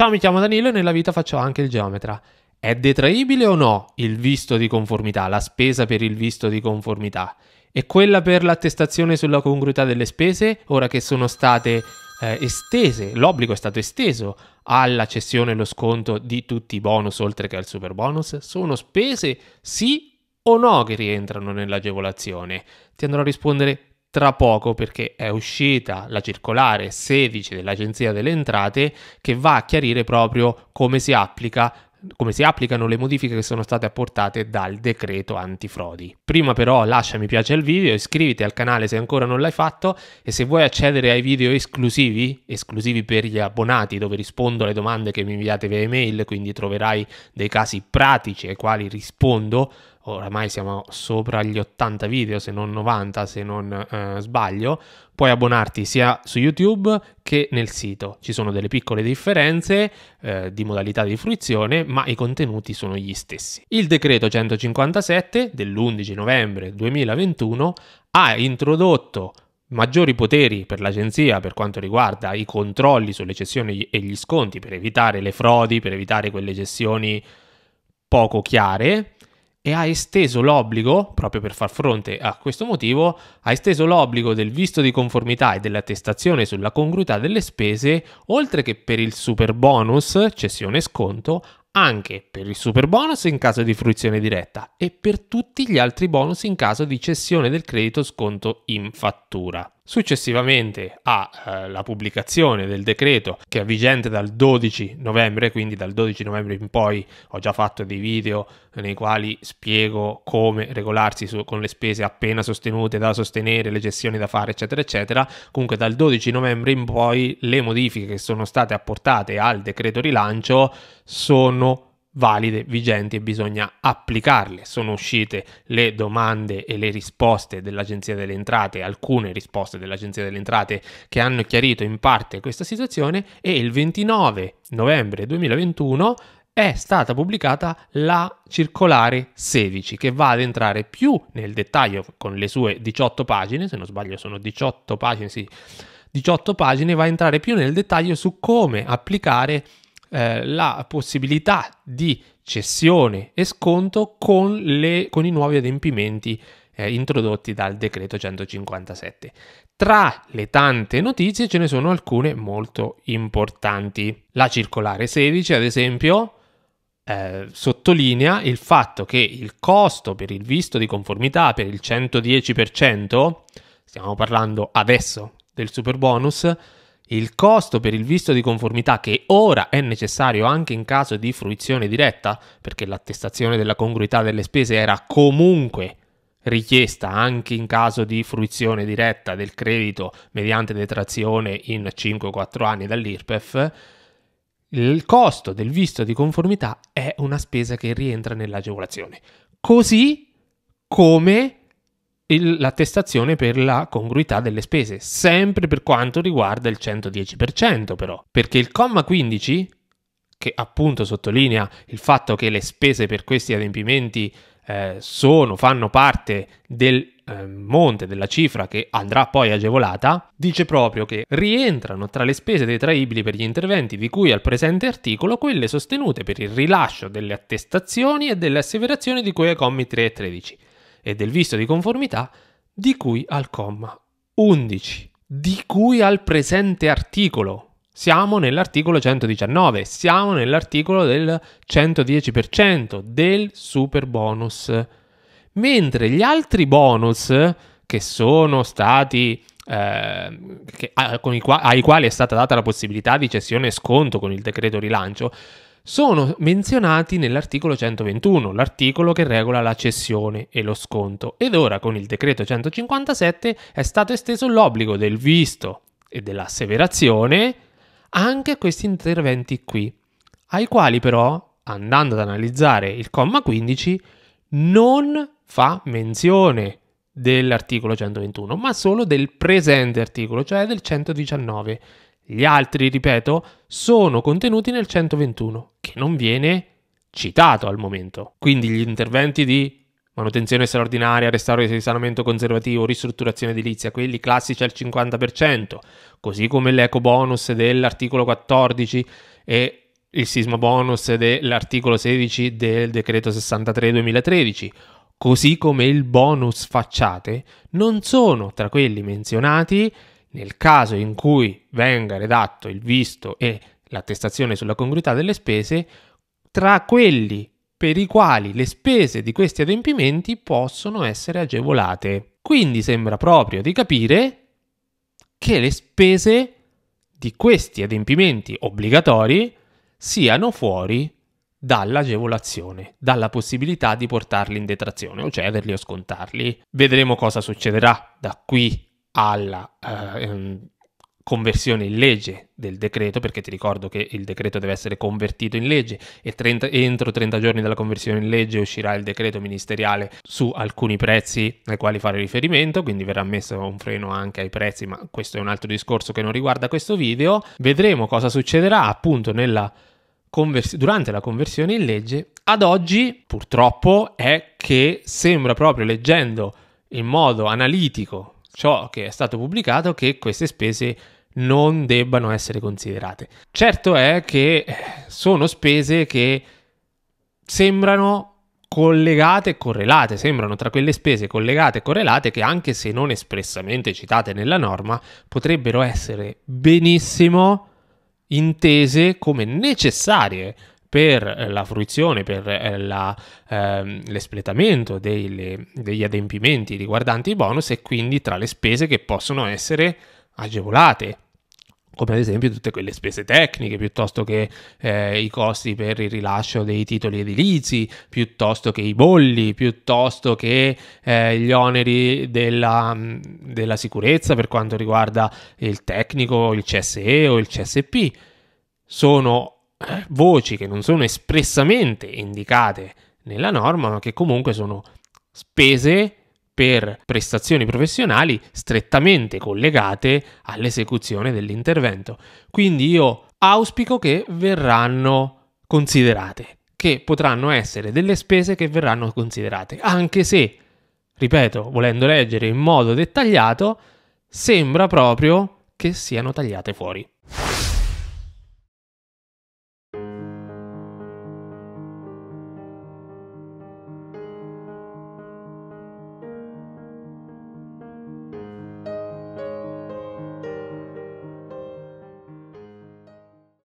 Ciao, mi chiamo Danilo e nella vita faccio anche il geometra. È detraibile o no il visto di conformità, la spesa per il visto di conformità? E quella per l'attestazione sulla congruità delle spese, ora che sono state eh, estese, l'obbligo è stato esteso alla cessione e lo sconto di tutti i bonus oltre che al super bonus, sono spese sì o no che rientrano nell'agevolazione? Ti andrò a rispondere tra poco perché è uscita la circolare 16 dell'Agenzia delle Entrate che va a chiarire proprio come si applica come si applicano le modifiche che sono state apportate dal decreto antifrodi. Prima però lascia mi piace al video, iscriviti al canale se ancora non l'hai fatto e se vuoi accedere ai video esclusivi, esclusivi per gli abbonati dove rispondo alle domande che mi inviate via email, quindi troverai dei casi pratici ai quali rispondo, oramai siamo sopra gli 80 video, se non 90 se non eh, sbaglio, puoi abbonarti sia su YouTube che nel sito. Ci sono delle piccole differenze eh, di modalità di fruizione, ma i contenuti sono gli stessi. Il decreto 157 dell'11 novembre 2021 ha introdotto maggiori poteri per l'agenzia per quanto riguarda i controlli sulle cessioni e gli sconti per evitare le frodi, per evitare quelle cessioni poco chiare e ha esteso l'obbligo, proprio per far fronte a questo motivo, ha esteso l'obbligo del visto di conformità e dell'attestazione sulla congruità delle spese, oltre che per il super bonus, cessione sconto, anche per il super bonus in caso di fruizione diretta e per tutti gli altri bonus in caso di cessione del credito sconto in fattura. Successivamente alla eh, pubblicazione del decreto che è vigente dal 12 novembre, quindi dal 12 novembre in poi ho già fatto dei video nei quali spiego come regolarsi su, con le spese appena sostenute da sostenere, le gestioni da fare, eccetera, eccetera. Comunque dal 12 novembre in poi le modifiche che sono state apportate al decreto rilancio sono valide, vigenti e bisogna applicarle. Sono uscite le domande e le risposte dell'Agenzia delle Entrate, alcune risposte dell'Agenzia delle Entrate che hanno chiarito in parte questa situazione e il 29 novembre 2021 è stata pubblicata la circolare 16 che va ad entrare più nel dettaglio con le sue 18 pagine, se non sbaglio sono 18 pagine, sì, 18 pagine, va a entrare più nel dettaglio su come applicare eh, la possibilità di cessione e sconto con, le, con i nuovi adempimenti eh, introdotti dal decreto 157. Tra le tante notizie ce ne sono alcune molto importanti. La circolare 16, ad esempio, eh, sottolinea il fatto che il costo per il visto di conformità per il 110%, stiamo parlando adesso del super bonus, il costo per il visto di conformità che ora è necessario anche in caso di fruizione diretta, perché l'attestazione della congruità delle spese era comunque richiesta anche in caso di fruizione diretta del credito mediante detrazione in 5-4 anni dall'IRPEF, il costo del visto di conformità è una spesa che rientra nell'agevolazione. Così come il, l'attestazione per la congruità delle spese, sempre per quanto riguarda il 110% però, perché il comma 15, che appunto sottolinea il fatto che le spese per questi adempimenti eh, sono, fanno parte del ehm, monte, della cifra che andrà poi agevolata, dice proprio che rientrano tra le spese detraibili per gli interventi di cui al presente articolo quelle sostenute per il rilascio delle attestazioni e delle asseverazioni di cui ai commi 3 e 13 e del visto di conformità di cui al comma 11, di cui al presente articolo. Siamo nell'articolo 119, siamo nell'articolo del 110% del super bonus. Mentre gli altri bonus che sono stati eh, che, ai quali è stata data la possibilità di cessione e sconto con il decreto rilancio sono menzionati nell'articolo 121, l'articolo che regola la cessione e lo sconto, ed ora con il decreto 157 è stato esteso l'obbligo del visto e dell'asseverazione anche a questi interventi qui, ai quali però, andando ad analizzare il comma 15, non fa menzione dell'articolo 121, ma solo del presente articolo, cioè del 119 gli altri, ripeto, sono contenuti nel 121, che non viene citato al momento. Quindi gli interventi di manutenzione straordinaria, restauro di risanamento conservativo, ristrutturazione edilizia, quelli classici al 50%, così come l'eco bonus dell'articolo 14 e il sisma bonus dell'articolo 16 del decreto 63-2013, così come il bonus facciate, non sono tra quelli menzionati nel caso in cui venga redatto il visto e l'attestazione sulla congruità delle spese, tra quelli per i quali le spese di questi adempimenti possono essere agevolate. Quindi sembra proprio di capire che le spese di questi adempimenti obbligatori siano fuori dall'agevolazione, dalla possibilità di portarli in detrazione, o cederli o scontarli. Vedremo cosa succederà da qui alla eh, ehm, conversione in legge del decreto, perché ti ricordo che il decreto deve essere convertito in legge e 30, entro 30 giorni dalla conversione in legge uscirà il decreto ministeriale su alcuni prezzi ai quali fare riferimento, quindi verrà messo un freno anche ai prezzi, ma questo è un altro discorso che non riguarda questo video. Vedremo cosa succederà appunto nella Convers- durante la conversione in legge, ad oggi purtroppo è che sembra proprio leggendo in modo analitico ciò che è stato pubblicato che queste spese non debbano essere considerate. Certo è che eh, sono spese che sembrano collegate e correlate, sembrano tra quelle spese collegate e correlate che anche se non espressamente citate nella norma potrebbero essere benissimo intese come necessarie per eh, la fruizione, per eh, la, ehm, l'espletamento delle, degli adempimenti riguardanti i bonus e quindi tra le spese che possono essere agevolate come ad esempio tutte quelle spese tecniche, piuttosto che eh, i costi per il rilascio dei titoli edilizi, piuttosto che i bolli, piuttosto che eh, gli oneri della, mm, della sicurezza per quanto riguarda il tecnico, il CSE o il CSP. Sono voci che non sono espressamente indicate nella norma, ma che comunque sono spese per prestazioni professionali strettamente collegate all'esecuzione dell'intervento. Quindi io auspico che verranno considerate, che potranno essere delle spese che verranno considerate, anche se, ripeto, volendo leggere in modo dettagliato, sembra proprio che siano tagliate fuori.